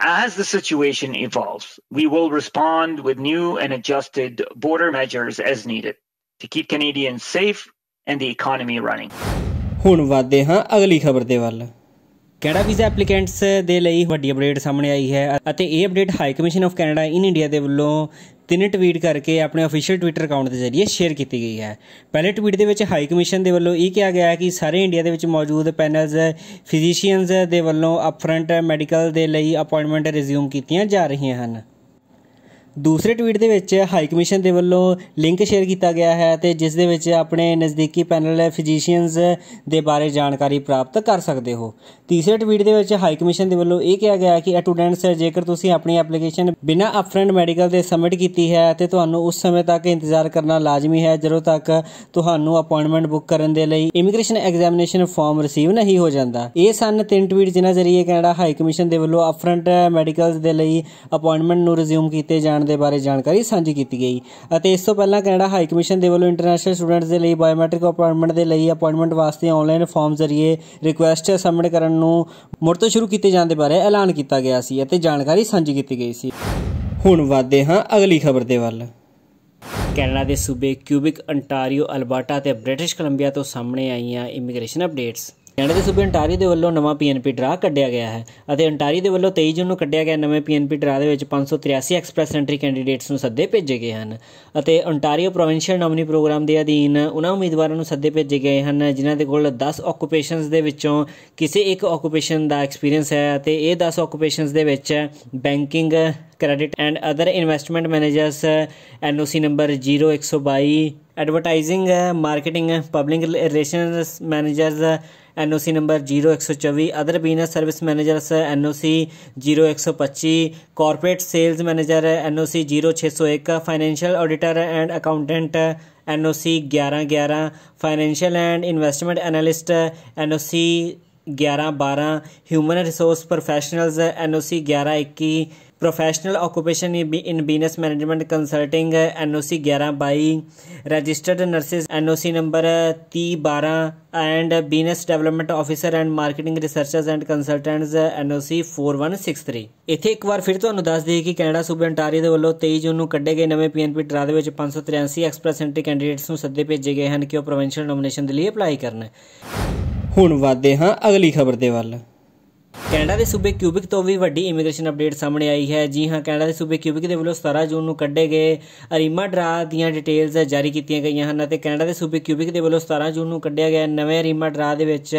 As the situation evolves, we will respond with new and adjusted border measures as needed to keep Canadians safe and the economy running. ਹੁਣ ਵਧਦੇ ਹਾਂ ਅਗਲੀ ਖਬਰ ਦੇ ਵੱਲ Canada visa applicants ਦੇ ਲਈ ਵੱਡੀ ਅਪਡੇਟ ਸਾਹਮਣੇ ਆਈ ਹੈ ਅਤੇ ਇਹ update high commission of Canada in India ਦੇ ਵੱਲੋਂ ਤਿੰਨ ਟਵੀਟ ਕਰਕੇ ਆਪਣੇ ਅਫੀਸ਼ੀਅਲ ਟਵਿੱਟਰ ਅਕਾਊਂਟ ਦੇ ਜ਼ਰੀਏ ਸ਼ੇਅਰ ਕੀਤੀ ਗਈ ਹੈ ਪਹਿਲੇ ਟਵੀਟ ਦੇ ਵਿੱਚ ਹਾਈ ਕਮਿਸ਼ਨ ਦੇ ਵੱਲੋਂ ਇਹ ਕਿਹਾ ਗਿਆ ਹੈ ਕਿ ਸਾਰੇ ਇੰਡੀਆ ਦੇ ਵਿੱਚ ਮੌਜੂਦ ਪੈਨਲਸ ਫਿਜ਼ੀਸ਼ੀਅਨਸ ਦੇ ਵੱਲੋਂ ਅਪਫਰੰਟ ਮੈਡੀਕਲ ਦੇ ਲਈ ਅਪਾਇੰਟਮੈਂਟ ਰਿਜ਼ਿਊਮ ਕੀਤੀਆਂ ਜਾ ਰਹੀਆਂ ਹਨ ਦੂਸਰੇ ਟਵੀਟ ਦੇ ਵਿੱਚ ਹਾਈ ਕਮਿਸ਼ਨ ਦੇ ਵੱਲੋਂ ਲਿੰਕ ਸ਼ੇਅਰ ਕੀਤਾ ਗਿਆ ਹੈ ਤੇ ਜਿਸ ਦੇ ਵਿੱਚ ਆਪਣੇ ਨਜ਼ਦੀਕੀ ਪੈਨਲ ਫਿਜ਼ੀਸ਼ੀਅਨਸ ਦੇ ਬਾਰੇ ਜਾਣਕਾਰੀ ਪ੍ਰਾਪਤ ਕਰ ਸਕਦੇ ਹੋ ਤੀਸਰੇ ਟਵੀਟ ਦੇ ਵਿੱਚ ਹਾਈ ਕਮਿਸ਼ਨ ਦੇ ਵੱਲੋਂ ਇਹ ਕਿਹਾ ਗਿਆ ਕਿ ਸਟੂਡੈਂਟਸ ਜੇਕਰ ਤੁਸੀਂ ਆਪਣੀ ਐਪਲੀਕੇਸ਼ਨ ਬਿਨਾਂ ਅਪਫਰੰਟ ਮੈਡੀਕਲ ਦੇ ਸਬਮਿਟ ਕੀਤੀ ਹੈ ਤੇ ਤੁਹਾਨੂੰ ਉਸ ਸਮੇਂ ਤੱਕ ਇੰਤਜ਼ਾਰ ਕਰਨਾ ਲਾਜ਼ਮੀ ਹੈ ਜਦੋਂ ਤੱਕ ਤੁਹਾਨੂੰ ਅਪਾਇੰਟਮੈਂਟ ਬੁੱਕ ਕਰਨ ਦੇ ਲਈ ਇਮੀਗ੍ਰੇਸ਼ਨ ਐਗਜ਼ਾਮੀਨੇਸ਼ਨ ਫਾਰਮ ਰਿਸੀਵ ਨਹੀਂ ਹੋ ਜਾਂਦਾ ਇਹ ਸਨ ਤਿੰਨ ਟਵੀਟ ਜਿਨ੍ਹਾਂ ਜ਼ਰੀਏ ਕੈਨੇਡਾ ਹਾਈ ਕਮਿਸ਼ਨ ਦੇ ਵੱਲੋਂ ਅਪਫਰੰਟ ਮੈਡੀਕਲਸ ਦੇ ਲਈ ਅਪਾਇੰਟਮੈਂਟ ਨੂੰ ਰਿਜ਼ਿਊਮ ਕੀਤੇ ਜਾਣ ਜਾਣ ਦੇ ਬਾਰੇ ਜਾਣਕਾਰੀ ਸਾਂਝੀ ਕੀਤੀ ਗਈ ਅਤੇ ਇਸ ਤੋਂ ਪਹਿਲਾਂ ਕੈਨੇਡਾ ਹਾਈ ਕਮਿਸ਼ਨ ਦੇ ਵੱਲੋਂ ਇੰਟਰਨੈਸ਼ਨਲ ਸਟੂਡੈਂਟਸ ਦੇ ਲਈ ਬਾਇਓਮੈਟ੍ਰਿਕ ਅਪਾਇੰਟਮੈਂਟ ਦੇ ਲਈ ਅਪਾਇੰਟਮੈਂਟ ਵਾਸਤੇ ਆਨਲਾਈਨ ਫਾਰਮ ਜ਼ਰੀਏ ਰਿਕੁਐਸਟ ਸਬਮਿਟ ਕਰਨ ਨੂੰ ਮੁੜ ਤੋਂ ਸ਼ੁਰੂ ਕੀਤੇ ਜਾਣ ਦੇ ਬਾਰੇ ਐਲਾਨ ਕੀਤਾ ਗਿਆ ਸੀ ਅਤੇ ਜਾਣਕਾਰੀ ਸਾਂਝੀ ਕੀਤੀ ਗਈ ਸੀ ਹੁਣ ਵਾਦੇ ਹਾਂ ਅਗਲੀ ਖਬਰ ਦੇ ਵੱਲ ਕੈਨੇਡਾ ਦੇ ਸੂਬੇ ਕਿਊਬਿਕ ਅੰਟਾਰੀਓ ਅਲਬਰਟਾ ਤੇ ਬ੍ਰਿਟਿਸ਼ ਕੋਲੰਬੀਆ ਤੋਂ ਸਾਹਮਣੇ ਆਈਆਂ ਇਮੀਗ੍ਰੇਸ਼ਨ ਅਪਡੇਟਸ ਕੈਨੇਡਾ ਦੇ ਸੂਬੇ ਅੰਟਾਰੀ ਦੇ ਵੱਲੋਂ ਨਵਾਂ ਪੀਐਨਪੀ ਡਰਾ ਕੱਢਿਆ ਗਿਆ ਹੈ ਅਤੇ ਅੰਟਾਰੀ ਦੇ ਵੱਲੋਂ 23 ਜੂਨ ਨੂੰ ਕੱਢਿਆ ਗਿਆ ਨਵੇਂ ਪੀਐਨਪੀ ਡਰਾ ਦੇ ਵਿੱਚ 583 ਐਕਸਪ੍ਰੈਸ ਐਂਟਰੀ ਕੈਂਡੀਡੇਟਸ ਨੂੰ ਸੱਦੇ ਭੇਜੇ ਗਏ ਹਨ ਅਤੇ ਅੰਟਾਰੀਓ ਪ੍ਰੋਵਿੰਸ਼ੀਅਲ ਨਾਮਨੀ ਪ੍ਰੋਗਰਾਮ ਦੇ ਅਧੀਨ ਉਹਨਾਂ ਉਮੀਦਵਾਰਾਂ ਨੂੰ ਸੱਦੇ ਭੇਜੇ ਗਏ ਹਨ ਜਿਨ੍ਹਾਂ ਦੇ ਕੋਲ 10 ਆਕੂਪੇਸ਼ਨਸ ਦੇ ਵਿੱਚੋਂ ਕਿਸੇ ਇੱਕ ਆਕੂਪੇਸ਼ਨ ਦਾ ਐਕਸਪੀਰੀਅੰਸ ਹੈ ਅਤੇ ਇਹ 10 ਆਕੂਪੇਸ਼ਨਸ ਦੇ ਵਿੱਚ banking credit and other investment managers NOC number 0122 advertising marketing public relations managers C number zero एक सौ चौबीस other business service manager N O C zero एक सौ पच्चीस कॉरपोरेट सेल्स मैनेजर है एन ओ सी जीरो छः सौ एक financial auditor and accountant N O C ग्यारह ग्यारह financial and investment analyst N O C ग्यारह बारह human resource professionals N O C ग्यारह इक्कीस professional occupation in business in ਬੀਨਸ ਮੈਨੇਜਮੈਂਟ ਕੰਸਲਟਿੰਗ ਐਨਓਸੀ ग्यारह बाई registered nurses N O C number तीह officer and marketing researchers and consultants NOC 4163 ਇੱਥੇ ਇੱਕ ਵਾਰ ਫਿਰ ਤੁਹਾਨੂੰ ਦੱਸ ਦਈਏ ਕਿ ਕੈਨੇਡਾ ਸੂਬੇ ਅੰਟਾਰੀਓ ਦੇ ਵੱਲੋਂ 23 ਜੂਨ ਨੂੰ ਕੱਢੇ ਗਏ ਨਵੇਂ ਪੀਐਨਪੀ ਟਰਾ ਦੇ ਵਿੱਚ 583 ਐਕਸਪ੍ਰੈਸ ਐਂਟਰੀ ਕੈਂਡੀਡੇਟਸ ਨੂੰ ਸੱਦੇ ਭੇਜੇ ਗਏ ਹਨ ਕਿ ਉਹ ਪ੍ਰੋਵਿੰਸ਼ੀਅਲ ਨੋਮੀਨੇਸ਼ਨ ਦੇ ਲਈ ਅਪਲਾਈ ਕਰਨ ਹੁਣ ਵਾਦੇ ਹਾਂ ਅਗਲੀ ਖਬਰ ਦੇ ਵੱਲ ਕੈਨੇਡਾ ਦੇ ਸੂਬੇ ਕਿਊਬਿਕ ਤੋਂ ਵੀ ਵੱਡੀ ਇਮੀਗ੍ਰੇਸ਼ਨ ਅਪਡੇਟ ਸਾਹਮਣੇ ਆਈ ਹੈ ਜੀ ਹਾਂ ਕੈਨੇਡਾ ਦੇ ਸੂਬੇ ਕਿਊਬਿਕ ਦੇ ਵੱਲੋਂ 17 ਜੂਨ ਨੂੰ ਕੱਢੇ ਗਏ ਅਰੀਮਾ ਡਰਾ ਦੀਆਂ ਡਿਟੇਲਸ ਜਾਰੀ ਕੀਤੀਆਂ ਗਈਆਂ ਹਨ ਅਤੇ ਕੈਨੇਡਾ ਦੇ ਸੂਬੇ ਕਿਊਬਿਕ ਦੇ ਵੱਲੋਂ 17 ਜੂਨ ਨੂੰ ਕੱਢਿਆ ਗਿਆ ਨਵੇਂ ਅਰੀਮਾ ਡਰਾ ਦੇ ਵਿੱਚ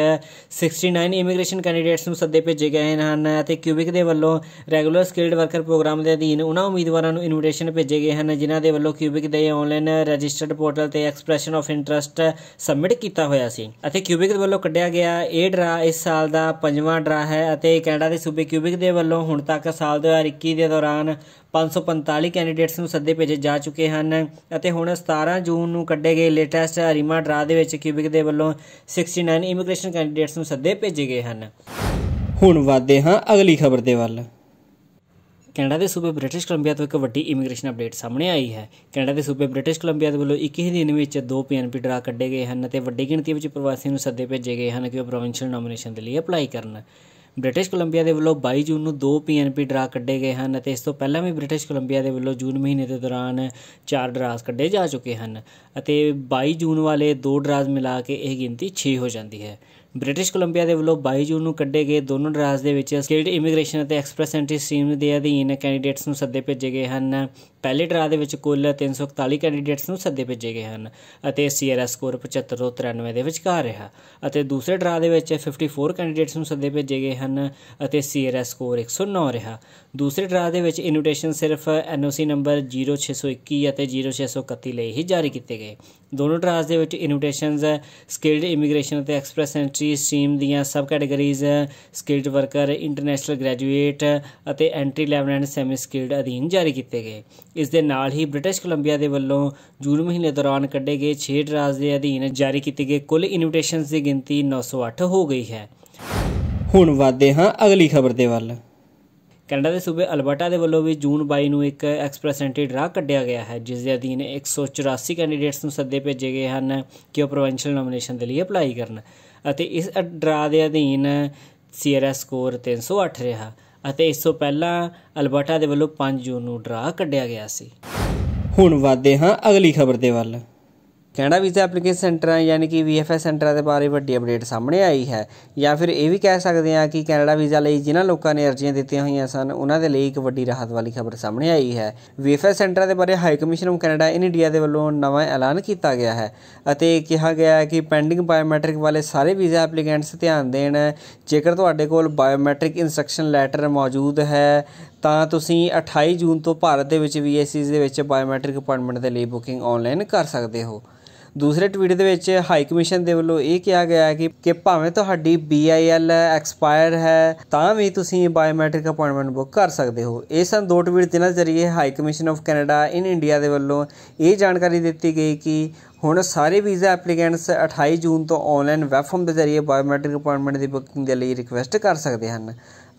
69 ਇਮੀਗ੍ਰੇਸ਼ਨ ਕੈਂਡੀਡੇਟਸ ਨੂੰ ਸੱਦੇ ਭੇਜੇ ਗਏ ਹਨ ਅਤੇ ਕਿਊਬਿਕ ਦੇ ਵੱਲੋਂ ਰੈਗੂਲਰ ਸਕਿਲਡ ਵਰਕਰ ਪ੍ਰੋਗਰਾਮ ਦੇ ਅਧੀਨ ਉਹਨਾਂ ਉਮੀਦਵਾਰਾਂ ਨੂੰ ਇਨਵੀਟੇਸ਼ਨ ਭੇਜੇ ਗਏ ਹਨ ਜਿਨ੍ਹਾਂ ਦੇ ਵੱਲੋਂ ਕਿਊਬਿਕ ਦੇ ਆਨਲਾਈਨ ਰਜਿਸਟਰਡ ਪੋਰਟਲ ਤੇ ਐਕਸਪ੍ਰੈਸ਼ਨ ਆਫ ਇੰਟਰਸਟ ਸਬਮਿਟ ਕੀਤਾ ਹੋਇਆ ਸੀ ਅਤੇ ਕਿਊਬਿਕ ਦੇ ਵੱਲੋਂ ਕੱਢਿਆ ਗਿਆ ਇਹ ਡਰਾ ਇਸ ਸਾਲ ਦਾ ਪੰਜਵਾਂ ਡਰਾ ਹੈ ਹੈ ਅਤੇ ਕੈਨੇਡਾ ਦੇ ਸੂਬੇ ਕਿਊਬਿਕ ਦੇ ਵੱਲੋਂ ਹੁਣ ਤੱਕ ਸਾਲ 2021 ਦੇ ਦੌਰਾਨ 545 ਕੈਂਡੀਡੇਟਸ ਨੂੰ ਸੱਦੇ ਭੇਜੇ ਜਾ ਚੁੱਕੇ ਹਨ ਅਤੇ ਹੁਣ 17 ਜੂਨ ਨੂੰ ਕੱਢੇ ਗਏ ਲੇਟੈਸਟ ਰੀਮਾ ਡਰਾ ਦੇ ਵਿੱਚ ਕਿਊਬਿਕ ਦੇ ਵੱਲੋਂ 69 ਇਮੀਗ੍ਰੇਸ਼ਨ ਕੈਂਡੀਡੇਟਸ ਨੂੰ ਸੱਦੇ ਭੇਜੇ ਗਏ ਹਨ ਹੁਣ ਵਾਦੇ ਹਾਂ ਅਗਲੀ ਖਬਰ ਦੇ ਵੱਲ ਕੈਨੇਡਾ ਦੇ ਸੂਬੇ ਬ੍ਰਿਟਿਸ਼ ਕੋਲੰਬੀਆ ਤੋਂ ਇੱਕ ਵੱਡੀ ਇਮੀਗ੍ਰੇਸ਼ਨ ਅਪਡੇਟ ਸਾਹਮਣੇ ਆਈ ਹੈ ਕੈਨੇਡਾ ਦੇ ਸੂਬੇ ਬ੍ਰਿਟਿਸ਼ ਕੋਲੰਬੀਆ ਦੇ ਵੱਲੋਂ 21 ਦਿਨ ਵਿੱਚ ਦੋ ਪੀਐਨਪੀ ਡਰਾ ਕੱਢੇ ਗਏ ਹਨ ਅਤੇ ਵੱਡੀ ਗਿਣਤੀ ਵਿੱਚ ਪ੍ਰਵਾਸੀਆਂ ਨੂੰ ਸੱਦੇ ਭੇਜੇ ਗਏ ਹਨ ਕਿ ਉਹ ਪ੍ਰੋਵਿੰਸ਼ੀਅਲ ਨੋਮੀਨੇਸ਼ਨ ਦੇ ਲਈ ਅਪਲਾਈ ਕਰਨ ਬ੍ਰਿਟਿਸ਼ ਕੋਲੰਬੀਆ ਦੇ ਵੱਲੋਂ 22 ਜੂਨ ਨੂੰ ਦੋ ਪੀਐਨਪੀ ਡਰਾ ਕੱਢੇ ਗਏ ਹਨ ਅਤੇ ਇਸ ਤੋਂ ਪਹਿਲਾਂ ਵੀ ਬ੍ਰਿਟਿਸ਼ ਕੋਲੰਬੀਆ ਦੇ ਵੱਲੋਂ ਜੂਨ ਮਹੀਨੇ ਦੇ ਦੌਰਾਨ ਚਾਰ ਡਰਾਸ ਕੱਢੇ ਜਾ ਚੁੱਕੇ ਹਨ ਅਤੇ 22 ਜੂਨ ਵਾਲੇ ਦੋ ਡਰਾਸ ਮਿਲਾ ਕੇ ਇਹ ਗਿਣਤੀ 6 ਹੋ ਜਾਂਦੀ ਹੈ ਬ੍ਰਿਟਿਸ਼ ਕੋਲੰਬੀਆ ਦੇ ਵੱਲੋਂ 22 ਜੂਨ ਨੂੰ ਕੱਢੇ ਗਏ ਦੋਨੋਂ ਡਰਾਸ ਦੇ ਵਿੱਚ ਸਕਿਲਡ ਇਮੀਗ੍ਰੇਸ਼ਨ ਅਤੇ ਐਕਸਪ੍ਰੈਸ ਐਂਟਰੀ ਸਟ੍ਰੀਮ ਦੇ ਅਧੀਨ ਕੈਂਡੀਡੇਟਸ ਨੂੰ ਸੱਦੇ ਭੇਜੇ ਗਏ ਹਨ ਪਹਿਲੇ ਡਰਾ ਦੇ ਵਿੱਚ ਕੁੱਲ 341 ਕੈਂਡੀਡੇਟਸ ਨੂੰ ਸੱਦੇ ਭੇਜੇ ਗਏ ਹਨ ਅਤੇ ਸੀਆਰਐਸ ਸਕੋਰ 75 ਤੋਂ 93 ਦੇ ਵਿਚਕਾਰ ਰਿਹਾ ਅਤੇ ਦੂਸਰੇ ਡਰਾ ਦੇ ਵਿੱਚ 54 ਕੈਂਡੀਡੇਟਸ ਨੂੰ ਸੱਦੇ ਭੇਜੇ ਗਏ ਹਨ ਅਤੇ ਸੀਆਰਐਸ ਸਕੋਰ 109 ਰਿਹਾ ਦੂਸਰੇ ਡਰਾ ਦੇ ਵਿੱਚ ਇਨਵੀਟੇਸ਼ਨ ਸਿਰਫ ਐਨਓਸੀ ਨੰਬਰ 0621 ਅਤੇ 0631 ਲਈ ਹੀ ਜਾਰੀ ਕੀਤੇ ਗਏ ਦੋਨੋਂ ਡਰਾਸ ਦੇ ਵਿੱਚ ਇਨਵੀਟੇਸ਼ਨਸ ਸਕਿਲਡ ਇਮੀਗ੍ਰੇਸ਼ਨ ਅਤੇ ਐਕਸਪ੍ਰੈਸ ਐਂਟਰੀ ਸਟ੍ਰੀਮ ਦੀਆਂ sub categories skilled worker international graduate ਅਤੇ entry level and semi skilled ਅਧੀਨ ਜਾਰੀ ਕੀਤੇ ਗਏ ਇਸ ਦੇ ਨਾਲ ਹੀ ਬ੍ਰਿਟਿਸ਼ ਕੋਲੰਬੀਆ ਦੇ ਵੱਲੋਂ ਜੂਨ ਮਹੀਨੇ ਦੌਰਾਨ ਕੱਢੇ ਗਏ 6 ਡਰਾਜ਼ ਦੇ ਅਧੀਨ ਜਾਰੀ ਕੀਤੇ ਗਏ ਕੁੱਲ ਇਨਵੀਟੇਸ਼ਨਸ ਦੀ ਗਿਣਤੀ 908 ਹੋ ਗਈ ਹੈ ਹੁਣ ਵਾਦੇ ਹਾਂ ਅਗਲੀ ਖਬਰ ਦੇ ਵੱਲ ਕੈਨੇਡਾ ਦੇ ਸੂਬੇ ਅਲਬਰਟਾ ਦੇ ਵੱਲੋਂ ਵੀ ਜੂਨ 22 ਨੂੰ ਇੱਕ ਐਕਸਪ੍ਰੈਸ ਐਂਟਰੀ ਡਰਾ ਕੱਢਿਆ ਗਿਆ ਹੈ ਜਿਸ ਦੇ ਅਧੀਨ 184 ਕੈਂਡੀਡੇਟਸ ਨੂੰ ਸੱਦੇ ਭੇਜੇ ਗਏ ਹਨ ਕਿ ਉਹ ਪ੍ਰੋਵਿੰਸ਼ੀਅਲ ਨੋਮੀਨੇਸ਼ਨ ਦੇ ਲਈ ਅਪਲਾਈ ਕਰਨ ਅਤੇ ਇਸ ਡਰਾ ਦੇ ਅਧੀਨ ਸੀਆਰਐਸ ਸਕੋਰ 308 ਰਿਹਾ ਅਤੇ ਇਸ ਤੋਂ ਪਹਿਲਾਂ ਅਲਬਰਟਾ ਦੇ ਵੱਲੋਂ 5 ਜੂਨ ਨੂੰ ਡਰਾ ਕੱਢਿਆ ਗਿਆ ਸੀ ਹੁਣ ਵਾਦੇ ਹਾਂ ਅਗਲੀ ਖਬਰ ਦੇ ਵੱਲ ਕੈਨੇਡਾ ਵੀਜ਼ਾ ਐਪਲੀਕੇਸ਼ਨ ਸੈਂਟਰਾਂ ਯਾਨੀ ਕਿ ਵੀਐਫਐਸ ਸੈਂਟਰਾਂ ਦੇ ਬਾਰੇ ਵੱਡੀ ਅਪਡੇਟ ਸਾਹਮਣੇ ਆਈ ਹੈ ਜਾਂ ਫਿਰ ਇਹ ਵੀ ਕਹਿ ਸਕਦੇ ਹਾਂ ਕਿ ਕੈਨੇਡਾ ਵੀਜ਼ਾ ਲਈ ਜਿਨ੍ਹਾਂ ਲੋਕਾਂ ਨੇ ਅਰਜ਼ੀਆਂ ਦਿੱਤੀਆਂ ਹੋਈਆਂ ਸਨ ਉਹਨਾਂ ਦੇ ਲਈ ਇੱਕ ਵੱਡੀ ਰਾਹਤ ਵਾਲੀ ਖਬਰ ਸਾਹਮਣੇ ਆਈ ਹੈ ਵੀਐਫਐਸ ਸੈਂਟਰਾਂ ਦੇ ਬਾਰੇ high commission of Canada in India ਦੇ ਵੱਲੋਂ ਨਵਾਂ ਐਲਾਨ ਕੀਤਾ ਗਿਆ ਹੈ ਅਤੇ ਕਿਹਾ ਗਿਆ ਹੈ ਕਿ ਪੈਂਡਿੰਗ ਬਾਇਓਮੈਟ੍ਰਿਕ ਵਾਲੇ ਸਾਰੇ ਵੀਜ਼ਾ ਐਪਲੀਕੈਂਟਸ ਧਿਆਨ ਦੇਣ ਜੇਕਰ ਤੁਹਾਡੇ ਕੋਲ ਬਾਇਓਮੈਟ੍ਰਿਕ ਇਨਸਟਰਕਸ਼ਨ ਲੈਟਰ ਮੌਜੂਦ ਹੈ ਤਾਂ ਤੁਸੀਂ 28 ਜੂਨ ਤੋਂ ਭਾਰਤ ਦੇ ਵਿੱਚ ਵੀਐਸਸੀਜ਼ ਦੇ ਵਿੱਚ ਬਾਇਓਮੈਟ੍ਰਿਕ ਅਪਾਇੰਟਮੈਂਟ ਦੇ ਲਈ ਬੁਕਿੰਗ ਆਨਲਾਈਨ ਕਰ ਸਕਦੇ ਹੋ ਦੂਸਰੇ ਟਵੀਟ ਦੇ ਵਿੱਚ ਹਾਈ ਕਮਿਸ਼ਨ ਦੇ ਵੱਲੋਂ ਇਹ ਕਿਹਾ ਗਿਆ ਹੈ ਕਿ ਕਿ ਭਾਵੇਂ ਤੁਹਾਡੀ BIL ਐਕਸਪਾਇਰ ਹੈ ਤਾਂ ਵੀ ਤੁਸੀਂ ਬਾਇਓਮੈਟ੍ਰਿਕ ਅਪਾਇੰਟਮੈਂਟ ਬੁੱਕ ਕਰ ਸਕਦੇ ਹੋ ਇਹ ਸਨ ਦੋ ਟਵੀਟ ਨਾਲ ਜ਼ਰੀਏ high commission of Canada in India ਦੇ ਵੱਲੋਂ ਇਹ ਜਾਣਕਾਰੀ ਦਿੱਤੀ ਗਈ ਕਿ ਹੁਣ ਸਾਰੇ ਵੀਜ਼ਾ ਐਪਲੀਕੈਂਟਸ 28 ਜੂਨ ਤੋਂ ਆਨਲਾਈਨ ਵੈਬ ਫਾਰਮ ਦੇ ਜ਼ਰੀਏ ਬਾਇਓਮੈਟ੍ਰਿਕ ਅਪਾਇੰਟਮੈਂਟ ਦੀ ਬੁਕਿੰਗ ਦੇ ਲਈ ਰਿਕੁਐਸਟ ਕਰ ਸਕਦੇ ਹਨ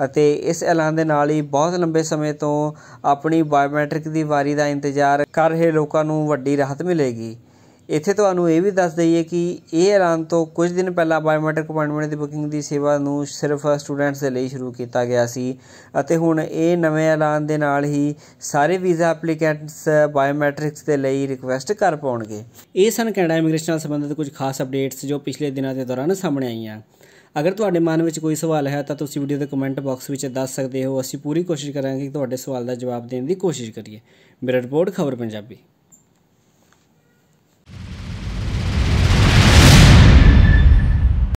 ਅਤੇ ਇਸ ਐਲਾਨ ਦੇ ਨਾਲ ਹੀ ਬਹੁਤ ਲੰਬੇ ਸਮੇਂ ਤੋਂ ਆਪਣੀ ਬਾਇਓਮੈਟ੍ਰਿਕ ਦੀ ਵਾਰੀ ਦਾ ਇੰਤਜ਼ਾਰ ਕਰ ਰਹੇ ਲੋਕਾਂ ਨੂੰ ਵੱਡੀ ਰਾਹਤ ਮਿਲੇਗੀ ਇੱਥੇ ਤੁਹਾਨੂੰ ਇਹ ਵੀ ਦੱਸ ਦਈਏ ਕਿ ਇਹ ਐਲਾਨ ਤੋਂ ਕੁਝ ਦਿਨ ਪਹਿਲਾਂ ਬਾਇਓਮੈਟ੍ਰਿਕ ਅਪਾਇੰਟਮੈਂਟ ਦੀ ਬੁਕਿੰਗ ਦੀ ਸੇਵਾ ਨੂੰ ਸਿਰਫ ਸਟੂਡੈਂਟਸ ਦੇ ਲਈ ਸ਼ੁਰੂ ਕੀਤਾ ਗਿਆ ਸੀ ਅਤੇ ਹੁਣ ਇਹ ਨਵੇਂ ਐਲਾਨ ਦੇ ਨਾਲ ਹੀ ਸਾਰੇ ਵੀਜ਼ਾ ਐਪਲੀਕੈਂਟਸ ਬਾਇਓਮੈਟ੍ਰਿਕਸ ਦੇ ਲਈ ਰਿਕੁਐਸਟ ਕਰ ਪਾਉਣਗੇ ਇਹ ਸਨ ਕੈਨੇਡਾ ਇਮੀਗ੍ਰੇਸ਼ਨ ਨਾਲ ਸੰਬੰਧਿਤ ਕੁਝ ਖਾਸ ਅਪਡੇਟਸ ਜੋ ਪਿਛਲੇ ਦਿਨਾਂ ਦੇ ਦੌਰਾਨ ਸਾਹਮਣੇ ਆਈਆਂ ਅਗਰ ਤੁਹਾਡੇ ਮਨ ਵਿੱਚ ਕੋਈ ਸਵਾਲ ਹੈ ਤਾਂ ਤੁਸੀਂ ਵੀਡੀਓ ਦੇ ਕਮੈਂਟ ਬਾਕਸ ਵਿੱਚ ਦੱਸ ਸਕਦੇ ਹੋ ਅਸੀਂ ਪੂਰੀ ਕੋਸ਼ਿਸ਼ ਕਰਾਂਗੇ ਕਿ ਤੁਹਾਡੇ ਸਵਾਲ ਦਾ ਜਵਾਬ ਦੇਣ ਦੀ ਕੋਸ਼ਿਸ਼ ਕਰੀਏ ਮੇਰਾ ਰਿਪੋਰਟ ਖਬਰ ਪੰਜਾਬੀ